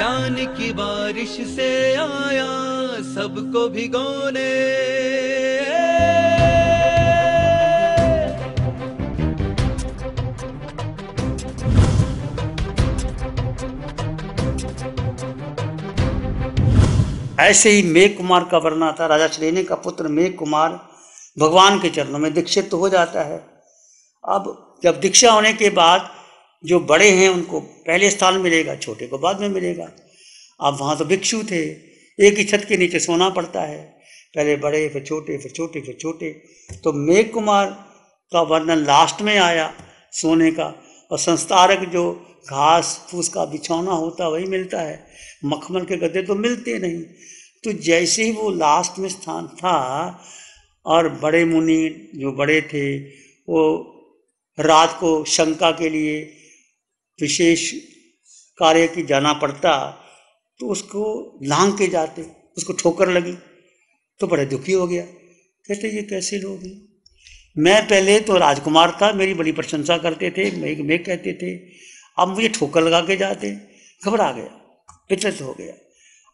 ज्ञान की बारिश से आया सबको भिगोने ऐसे ही मेघ कुमार का वर्णन आता राजा श्रेणी का पुत्र मेघ कुमार भगवान के चरणों में दीक्षित तो हो जाता है अब जब दीक्षा होने के बाद जो बड़े हैं उनको पहले स्थान मिलेगा छोटे को बाद में मिलेगा आप वहाँ तो भिक्षु थे एक ही छत के नीचे सोना पड़ता है पहले बड़े फिर छोटे फिर छोटे फिर छोटे तो मेघ कुमार का वर्णन लास्ट में आया सोने का और संस्तारक जो घास फूस का बिछौना होता वही मिलता है मखमल के गद्दे तो मिलते नहीं तो जैसे ही वो लास्ट में स्थान था और बड़े मुनि जो बड़े थे वो रात को शंका के लिए विशेष कार्य की जाना पड़ता तो उसको लांग के जाते उसको ठोकर लगी तो बड़े दुखी हो गया कहते ये कैसे लोग हैं मैं पहले तो राजकुमार था मेरी बड़ी प्रशंसा करते थे मेघ मेघ कहते थे अब मुझे ठोकर लगा के जाते घबरा गया विचलित हो गया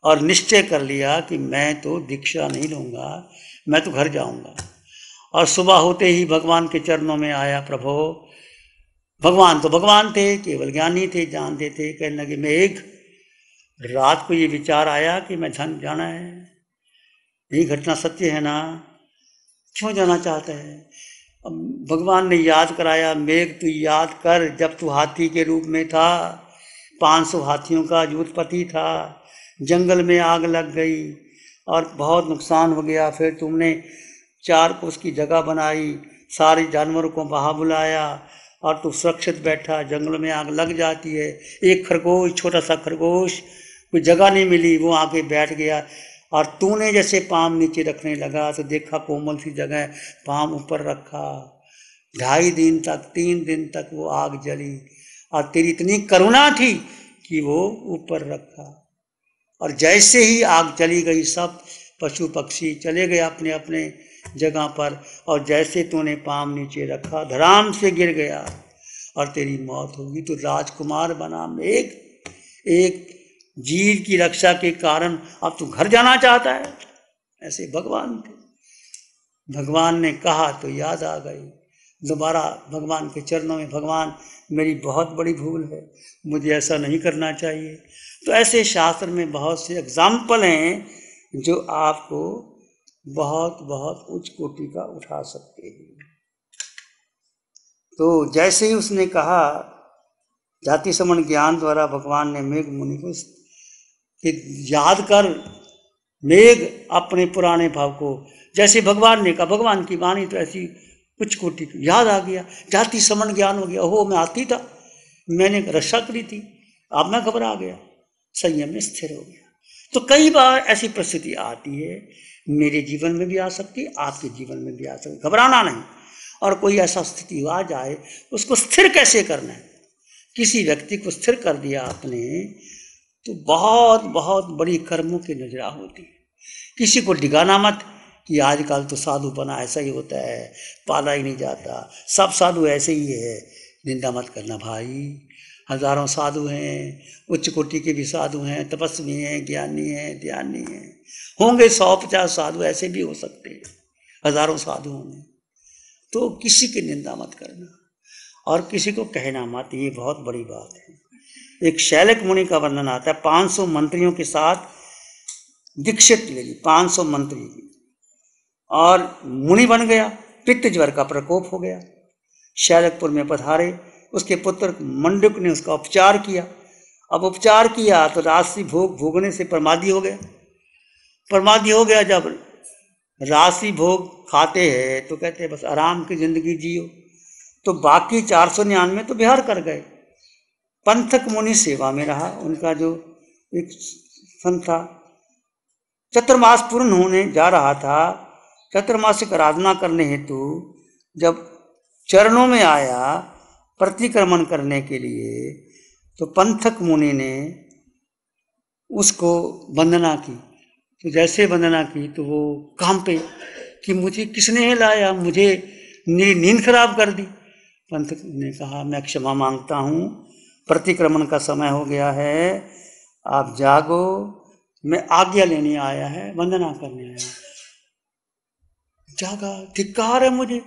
और निश्चय कर लिया कि मैं तो दीक्षा नहीं लूँगा मैं तो घर जाऊँगा और सुबह होते ही भगवान के चरणों में आया प्रभो भगवान तो भगवान थे केवल ज्ञानी थे जानते थे कहने लगे मैं एक रात को ये विचार आया कि मैं धन जाना है यही घटना सत्य है ना क्यों जाना चाहता है अब भगवान ने याद कराया मेघ तू याद कर जब तू हाथी के रूप में था पाँच सौ हाथियों का युद्धपति था जंगल में आग लग गई और बहुत नुकसान हो गया फिर तुमने चार को उसकी जगह बनाई सारे जानवरों को बहा बुलाया और तू सुरक्षित बैठा जंगल में आग लग जाती है एक खरगोश छोटा सा खरगोश कोई जगह नहीं मिली वो आके बैठ गया और तूने जैसे पाम नीचे रखने लगा तो देखा कोमल सी जगह पाम ऊपर रखा ढाई दिन तक तीन दिन तक वो आग जली और तेरी इतनी करुणा थी कि वो ऊपर रखा और जैसे ही आग चली गई सब पशु पक्षी चले गए अपने अपने जगह पर और जैसे तूने पाम नीचे रखा धराम से गिर गया और तेरी मौत होगी तो राजकुमार बना एक एक जीव की रक्षा के कारण अब तू घर जाना चाहता है ऐसे भगवान के भगवान ने कहा तो याद आ गई दोबारा भगवान के चरणों में भगवान मेरी बहुत बड़ी भूल है मुझे ऐसा नहीं करना चाहिए तो ऐसे शास्त्र में बहुत से एग्जाम्पल हैं जो आपको बहुत बहुत उच्च कोटि का उठा सकते हैं तो जैसे ही उसने कहा जाति समण ज्ञान द्वारा भगवान ने मेघ मुनि को कि याद कर मेघ अपने पुराने भाव को जैसे भगवान ने कहा भगवान की वाणी तो ऐसी उच्च कोटि याद आ गया जाति समण ज्ञान हो गया हो मैं आती था मैंने रक्षा करी थी अब मैं घबरा गया संयम में स्थिर हो गया तो कई बार ऐसी परिस्थिति आती है मेरे जीवन में भी आ सकती है आपके जीवन में भी आ सकती घबराना नहीं और कोई ऐसा स्थिति आ जाए उसको स्थिर कैसे करना है किसी व्यक्ति को स्थिर कर दिया आपने तो बहुत बहुत बड़ी कर्मों की नजरा होती है किसी को डिगाना मत कि आजकल तो साधु बना ऐसा ही होता है पाला ही नहीं जाता सब साधु ऐसे ही है निंदा मत करना भाई हजारों साधु हैं उच्च कोटि के भी साधु हैं तपस्वी हैं ज्ञानी हैं ध्यानी हैं होंगे सौ पचास साधु ऐसे भी हो सकते हैं हजारों साधु होंगे तो किसी की निंदा मत करना और किसी को कहना मत ये बहुत बड़ी बात है एक शैलक मुनि का वर्णन आता है 500 मंत्रियों के साथ दीक्षित ले ली पाँच मंत्री और मुनि बन गया पित्त ज्वर का प्रकोप हो गया शैलकपुर में पधारे उसके पुत्र मंडुक ने उसका उपचार किया अब उपचार किया तो राशि भोग भोगने से प्रमादी हो गया प्रमादी हो गया जब राशि भोग खाते हैं तो कहते हैं बस आराम की जिंदगी जियो तो बाकी चार सौ निन्यानवे तो बिहार कर गए पंथक मुनि सेवा में रहा उनका जो एक संत था चतुर्मास पूर्ण होने जा रहा था चतुर्मासिक आराधना करने हेतु जब चरणों में आया प्रतिक्रमण करने के लिए तो पंथक मुनि ने उसको वंदना की जैसे वंदना की तो वो काम पे कि मुझे किसने लाया मुझे नींद खराब कर दी पंत ने कहा मैं क्षमा मांगता हूँ प्रतिक्रमण का समय हो गया है आप जागो मैं आज्ञा लेने आया है वंदना करने आया जागा धिक्कार है मुझे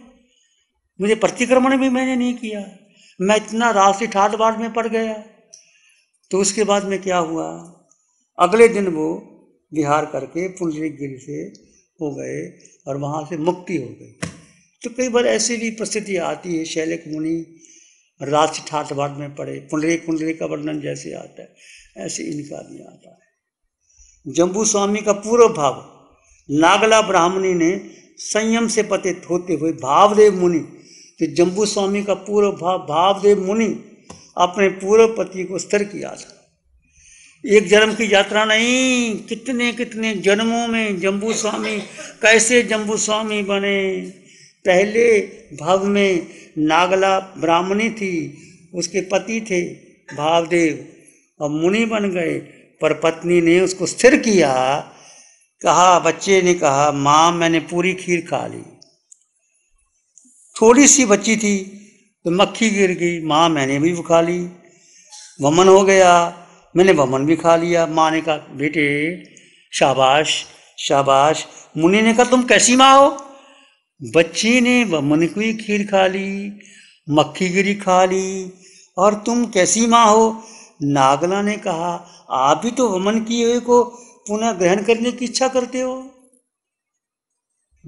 मुझे प्रतिक्रमण भी मैंने नहीं किया मैं इतना राशि ठाट बाट में पड़ गया तो उसके बाद में क्या हुआ अगले दिन वो विहार करके गिर से हो गए और वहाँ से मुक्ति हो गई तो कई बार ऐसी भी परिस्थिति आती है शैलक मुनि राज ठाठ में पड़े पुंडरी कुंडरे का वर्णन जैसे आता है ऐसे इनका भी आता है जम्बू स्वामी का पूर्व भाव नागला ब्राह्मणी ने संयम से पतित होते हुए भावदेव मुनि तो जम्बू स्वामी का पूर्व भाव भावदेव मुनि अपने पूर्व पति को स्थिर किया था एक जन्म की यात्रा नहीं कितने कितने जन्मों में जम्बू स्वामी कैसे जम्बू स्वामी बने पहले भव में नागला ब्राह्मणी थी उसके पति थे भावदेव और मुनि बन गए पर पत्नी ने उसको स्थिर किया कहा बच्चे ने कहा माँ मैंने पूरी खीर खा ली थोड़ी सी बच्ची थी तो मक्खी गिर गई माँ मैंने भी खा ली वमन हो गया मैंने बमन भी खा लिया माँ ने कहा बेटे शाबाश शाबाश मुनि ने कहा तुम कैसी माँ हो बच्चे ने बमन की खीर खा ली मक्खी गिरी खा ली और तुम कैसी माँ हो नागला ने कहा आप भी तो वमन किए हुए को पुनः ग्रहण करने की इच्छा करते हो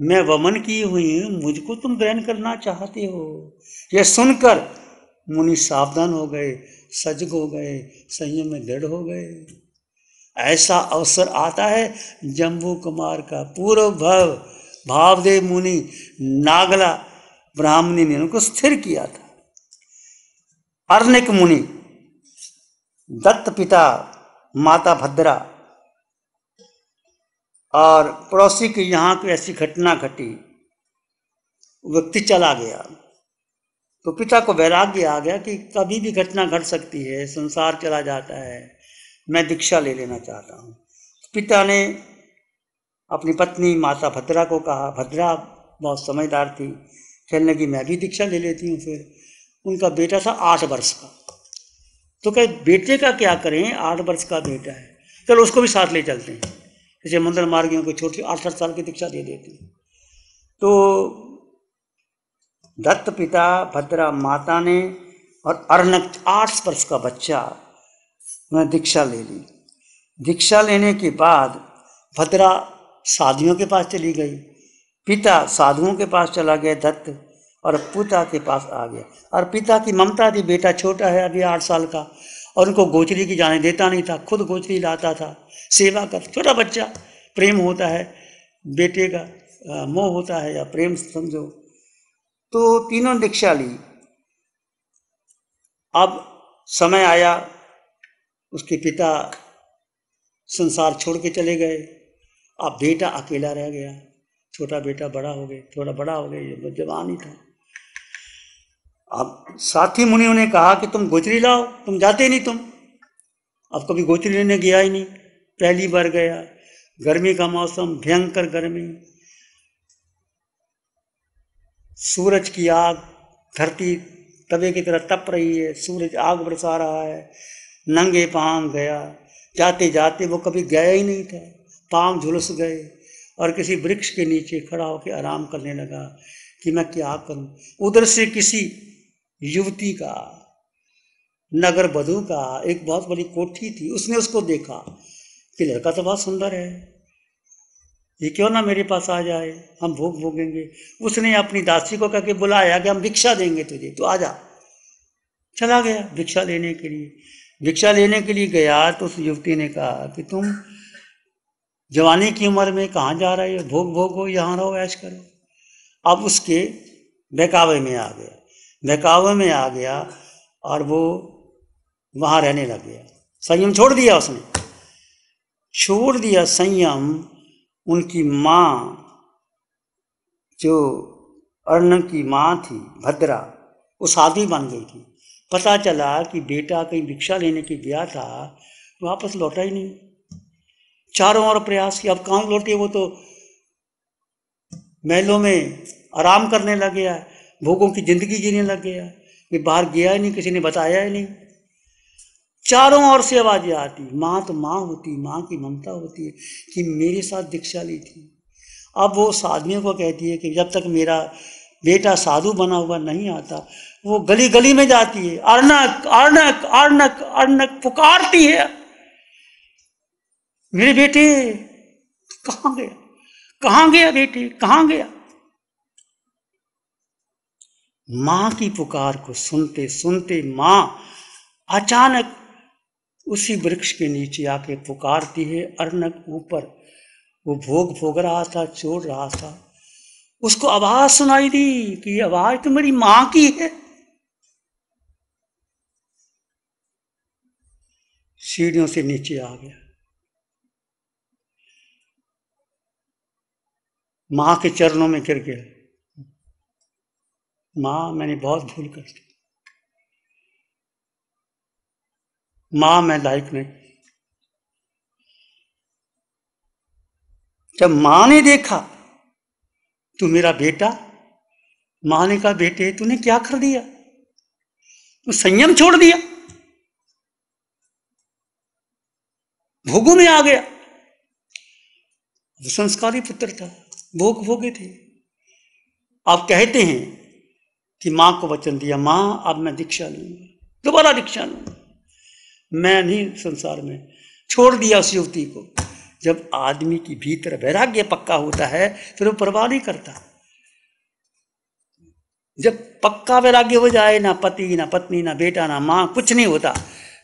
मैं वमन की हुई मुझको तुम ग्रहण करना चाहते हो यह सुनकर मुनि सावधान हो गए सजग हो गए संयम में दृढ़ हो गए ऐसा अवसर आता है जम्बू कुमार का पूर्व भव भावदेव मुनि नागला ब्राह्मणी ने उनको स्थिर किया था अर्निक मुनि दत्त पिता माता भद्रा और पड़ोसी के यहाँ की ऐसी घटना घटी व्यक्ति चला गया तो पिता को वैराग्य आ गया कि कभी भी घटना घट सकती है संसार चला जाता है मैं दीक्षा ले लेना चाहता हूँ पिता ने अपनी पत्नी माता भद्रा को कहा भद्रा बहुत समझदार थी कहने की मैं भी दीक्षा ले लेती हूँ फिर उनका बेटा था आठ वर्ष का तो कहे बेटे का क्या करें आठ वर्ष का बेटा है चलो उसको भी साथ ले चलते हैं जैसे मंदिर मार्गियों को छोटी आठ आठ साल की दीक्षा दे देती तो दत्त पिता भद्रा माता ने और अर्ण आठ वर्ष का बच्चा ने दीक्षा ले ली दीक्षा लेने के बाद भद्रा साधुओं के पास चली गई पिता साधुओं के पास चला गया दत्त और पिता के पास आ गया और पिता की ममता थी बेटा छोटा है अभी आठ साल का और उनको गोचरी की जाने देता नहीं था खुद गोचरी लाता था सेवा कर छोटा बच्चा प्रेम होता है बेटे का मोह होता है या प्रेम समझो तो तीनों दीक्षा ली अब समय आया उसके पिता संसार छोड़ के चले गए अब बेटा अकेला रह गया छोटा बेटा बड़ा हो गया थोड़ा बड़ा हो गया तो जवान ही था अब साथी मुनियों ने कहा कि तुम गोचरी लाओ तुम जाते नहीं तुम अब कभी गोचरी लेने गया ही नहीं पहली बार गया गर्मी का मौसम भयंकर गर्मी सूरज की आग धरती तवे की तरह तप रही है सूरज आग बरसा रहा है नंगे पांव गया जाते जाते वो कभी गया ही नहीं था पांव झुलस गए और किसी वृक्ष के नीचे खड़ा होकर आराम करने लगा कि मैं क्या करूं उधर से किसी युवती का नगर बधू का एक बहुत बड़ी कोठी थी उसने उसको देखा कि लड़का तो बहुत सुंदर है ये क्यों ना मेरे पास आ जाए हम भूख भोगेंगे उसने अपनी दासी को के बुलाया कि हम भिक्षा देंगे तुझे तो आ जा चला गया भिक्षा लेने के लिए भिक्षा लेने के लिए गया तो उस युवती ने कहा कि तुम जवानी की उम्र में कहाँ जा रहे हो भोग भोगो यहाँ रहो ऐश करो अब उसके बहकावे में आ गया बहकावे में आ गया और वो वहाँ रहने लग गया संयम छोड़ दिया उसने छोड़ दिया संयम उनकी माँ जो अर्ण की माँ थी भद्रा वो साधी बन गई थी पता चला कि बेटा कहीं भिक्षा लेने के गया था वापस लौटा ही नहीं चारों ओर प्रयास किया अब कहाँ लौटे वो तो महलों में आराम करने लग गया भोगों की जिंदगी जीने लग गया कि बाहर गया ही नहीं किसी ने बताया ही नहीं चारों ओर से आवाजें आती माँ तो माँ होती माँ की ममता होती है कि मेरे साथ दीक्षा ली थी अब वो साधुओं को कहती है कि जब तक मेरा बेटा साधु बना हुआ नहीं आता वो गली गली में जाती है अर्णक अर्णक अर्णक अर्णक पुकारती है मेरे बेटे कहाँ गया कहाँ गया बेटे कहाँ गया माँ की पुकार को सुनते सुनते माँ अचानक उसी वृक्ष के नीचे आके पुकारती है अर्नक ऊपर वो भोग भोग रहा था चोर रहा था उसको आवाज सुनाई दी कि आवाज तो मेरी मां की है सीढ़ियों से नीचे आ गया मां के चरणों में गिर गया मां मैंने बहुत भूल कर दी मां में लायक नहीं जब मां ने देखा तू मेरा बेटा मां ने कहा बेटे तूने क्या कर दिया तू संयम छोड़ दिया भोगों में आ गया वो संस्कारी पुत्र था भोग भोगे थे आप कहते हैं कि मां को वचन दिया मां अब मैं दीक्षा लूंगा दोबारा दीक्षा लूंगा मैं नहीं संसार में छोड़ दिया उस युवती को जब आदमी की भीतर वैराग्य पक्का होता है फिर वो परवाह नहीं करता जब पक्का वैराग्य हो जाए ना पति ना पत्नी ना बेटा ना माँ कुछ नहीं होता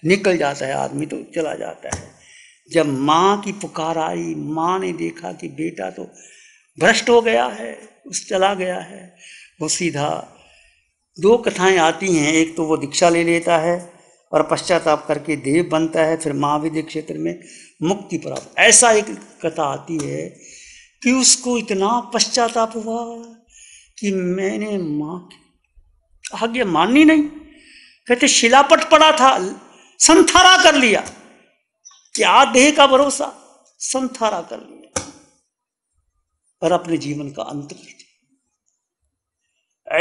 निकल जाता है आदमी तो चला जाता है जब माँ की पुकार आई माँ ने देखा कि बेटा तो भ्रष्ट हो गया है उस चला गया है वो सीधा दो कथाएं आती हैं एक तो वो दीक्षा ले लेता है और पश्चाताप करके देव बनता है फिर महाविद्य क्षेत्र में मुक्ति प्राप्त ऐसा एक कथा आती है कि उसको इतना पश्चाताप हुआ कि मैंने माँ की आज्ञा माननी नहीं कहते शिलापट पड़ा था संथारा कर लिया क्या देह का भरोसा संथारा कर लिया और अपने जीवन का अंत कर दिया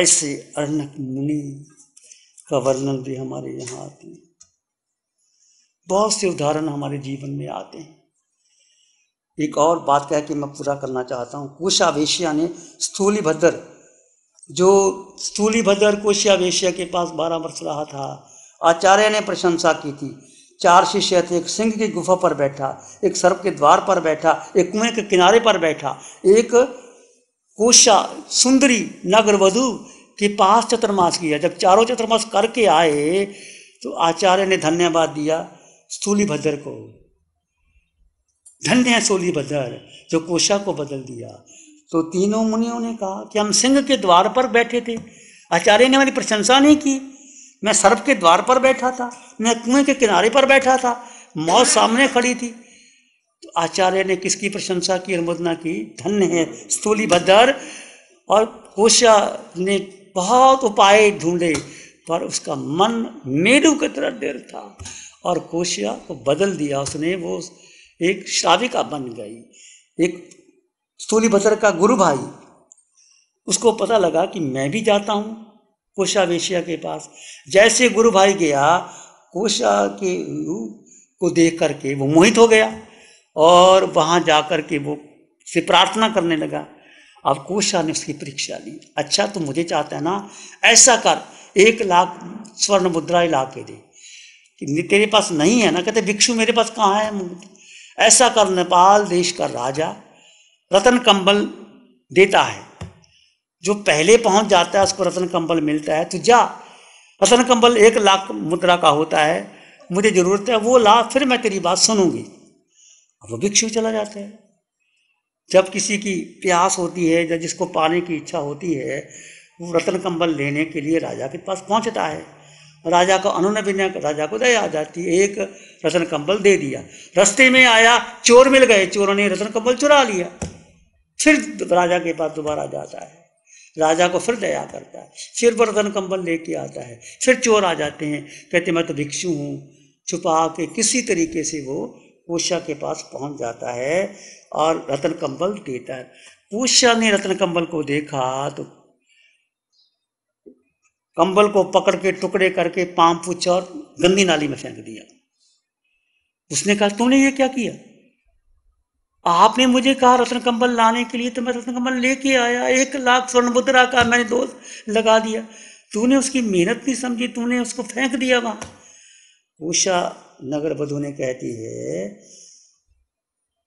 ऐसे अर्णक मुनि का वर्णन भी हमारे यहाँ आती है बहुत से उदाहरण हमारे जीवन में आते हैं एक और बात कह के मैं पूरा करना चाहता हूँ कुशावेशिया ने स्थूली भद्र जो स्थूली भद्र कुशावेशिया के पास बारह वर्ष रहा था आचार्य ने प्रशंसा की थी चार शिष्य थे एक सिंह की गुफा पर बैठा एक सर्प के द्वार पर बैठा एक कुएं के किनारे पर बैठा एक कोशा सुंदरी नगर वधु कि पास चतुर्मास किया जब चारों चतुर्मास करके आए तो आचार्य ने धन्यवाद दिया भद्र को धन्य है भद्र जो कोशा को बदल दिया तो तीनों मुनियों ने कहा कि हम सिंह के द्वार पर बैठे थे आचार्य ने मेरी प्रशंसा नहीं की मैं सर्प के द्वार पर बैठा था मैं कुएं के किनारे पर बैठा था मौत सामने खड़ी थी तो आचार्य ने किसकी प्रशंसा की अनुमोदना की धन्य है स्थूली भद्र और कोशा ने बहुत उपाय ढूंढे पर उसका मन मेरू की तरह डेर था और कोशिया को बदल दिया उसने वो एक श्राविका बन गई एक सूली बसर का गुरु भाई उसको पता लगा कि मैं भी जाता हूँ कोशावेशिया के पास जैसे गुरु भाई गया कोशा के को देख करके वो मोहित हो गया और वहाँ जा कर के वो से प्रार्थना करने लगा अब कोशा ने उसकी परीक्षा ली अच्छा तो मुझे चाहता है ना ऐसा कर एक लाख स्वर्ण मुद्रा ला के दे कि तेरे पास नहीं है ना कहते भिक्षु मेरे पास कहाँ है ऐसा कर नेपाल देश का राजा रतन कंबल देता है जो पहले पहुंच जाता है उसको रतन कंबल मिलता है तो जा रतन कंबल एक लाख मुद्रा का होता है मुझे ज़रूरत है वो ला फिर मैं तेरी बात सुनूंगी अब वो भिक्षु चला जाता है जब किसी की प्यास होती है या जिसको पाने की इच्छा होती है वो रतन कम्बल लेने के लिए राजा के पास पहुंचता है राजा को अनुन बिना राजा को दया आ जाती है एक रतन कम्बल दे दिया रास्ते में आया चोर मिल गए चोरों ने रतन कम्बल चुरा लिया फिर राजा के पास दोबारा जाता है राजा को फिर दया करता है फिर वो रतन कम्बल लेके आता है फिर चोर आ जाते हैं कहते मैं तो भिक्षु हूँ छुपा के किसी तरीके से वो ओषा के पास पहुंच जाता है और रतन कंबल देता है पूषा ने रतन कंबल को देखा तो कंबल को पकड़ के टुकड़े करके पाम पूछ और गंदी नाली में फेंक दिया उसने कहा तूने ये क्या किया आपने मुझे कहा रतन कंबल लाने के लिए तो मैं रत्न कंबल लेके आया एक लाख स्वर्ण मुद्रा का मैंने दोस्त लगा दिया तूने उसकी मेहनत नहीं समझी तूने उसको फेंक दिया वहां उषा नगर बधु ने कहती है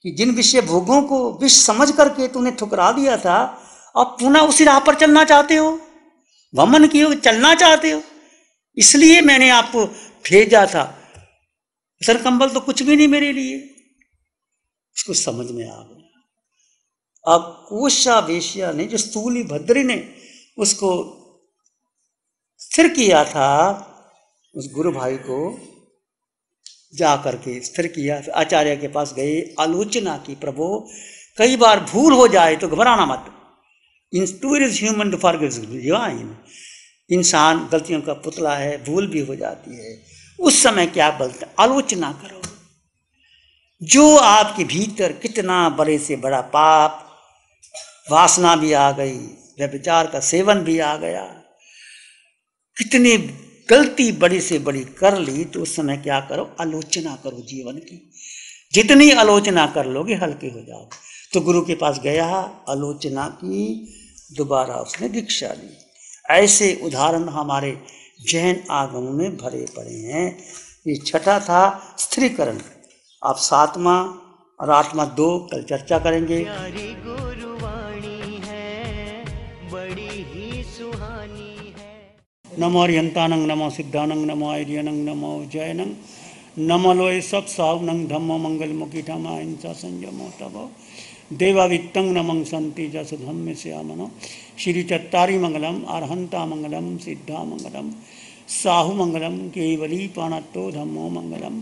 कि जिन विषय भोगों को विष समझ करके तूने ठुकरा दिया था अब पुनः उसी राह पर चलना चाहते हो वमन की हो चलना चाहते हो इसलिए मैंने आपको भेजा था सर कंबल तो कुछ भी नहीं मेरे लिए उसको समझ में आ गया अब कोशा वेशिया ने जो स्थूली भद्री ने उसको स्थिर किया था उस गुरु भाई को जा करके स्थिर किया आचार्य के पास गए आलोचना की प्रभु कई बार भूल हो जाए तो घबराना मत in to is human for divine इंसान गलतियों का पुतला है भूल भी हो जाती है उस समय क्या बोलते आलोचना करो जो आपके भीतर कितना बड़े से बड़ा पाप वासना भी आ गई व्यभिचार का सेवन भी आ गया कितने गलती बड़ी से बड़ी कर ली तो उस समय क्या करो आलोचना करो जीवन की जितनी आलोचना कर लोगे हल्के हो जाओ तो गुरु के पास गया आलोचना की दोबारा उसने दीक्षा ली ऐसे उदाहरण हमारे जैन आगम में भरे पड़े हैं ये छठा था स्त्रीकरण आप सातवा और आठवा दो कल चर्चा करेंगे नमो अर्यंतानंग नमो सिद्धानंग नमो आर्यनंग नमो जयनंग नमो लोय सब नंग धम्म मंगल मुखी धम संयमो तब देवावित्तंग नमंग संति जस धम्म श्यामनो श्री चत्तारी मंगलम अर्हंता मंगलम सिद्धा मंगलम साहु मंगलम केवली पाणत्तो धम्मो मंगलम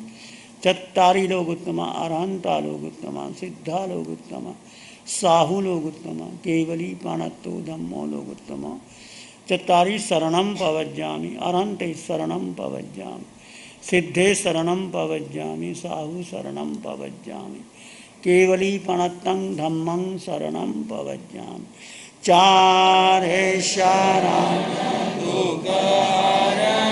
चत्तारी लोग उत्तम अर्हंता लोग उत्तम सिद्धा लोग उत्तम साहु लोग उत्तम केवली पाणत्तो धम्मो लोग उत्तम चतारी शरण पवज्यामी अरंत शरण पवज्यामी सिद्धे शरण पवज्यामी साहु शरण पवज्यामी केवली पणतं धम्मं शरण पवज्ञां चारे शरण शारा